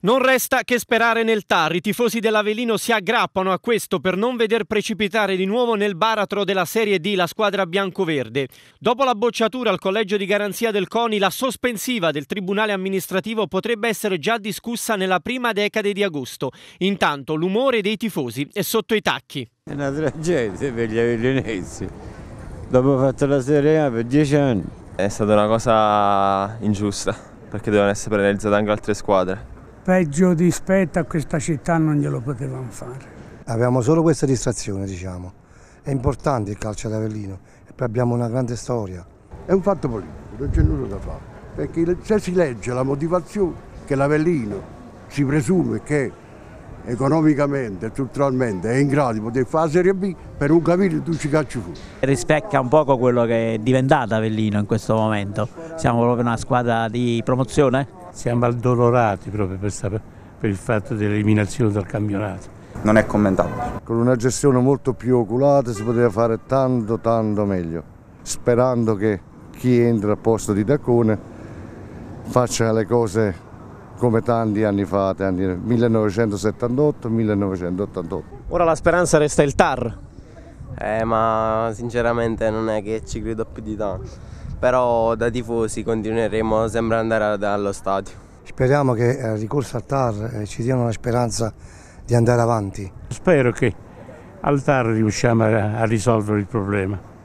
Non resta che sperare nel TAR. I tifosi dell'Avelino si aggrappano a questo per non veder precipitare di nuovo nel baratro della Serie D la squadra biancoverde. Dopo la bocciatura al collegio di garanzia del CONI, la sospensiva del Tribunale amministrativo potrebbe essere già discussa nella prima decade di agosto. Intanto l'umore dei tifosi è sotto i tacchi. È una tragedia per gli avellinesi. Dopo aver fatto la Serie A per dieci anni. È stata una cosa ingiusta perché dovevano essere penalizzate anche altre squadre peggio di a questa città non glielo potevamo fare. Abbiamo solo questa distrazione, diciamo. È importante il calcio ad Avellino, abbiamo una grande storia. È un fatto politico, non c'è nulla da fare, perché se si legge la motivazione che l'Avellino si presume che economicamente e strutturalmente è in grado di poter fare la Serie B, per un capire tu ci calci fuori. Rispecchia un poco quello che è diventata Avellino in questo momento. Siamo proprio una squadra di promozione? siamo addolorati proprio per, per il fatto dell'eliminazione dal campionato. Non è commentato. Con una gestione molto più oculata si poteva fare tanto tanto meglio, sperando che chi entra al posto di Daccone faccia le cose come tanti anni fa, tanti, 1978-1988. Ora la speranza resta il TAR. Eh, ma sinceramente non è che ci credo più di tanto però da tifosi continueremo sempre ad andare allo stadio. Speriamo che il eh, ricorso al TAR eh, ci diano la speranza di andare avanti. Spero che al TAR riusciamo a risolvere il problema.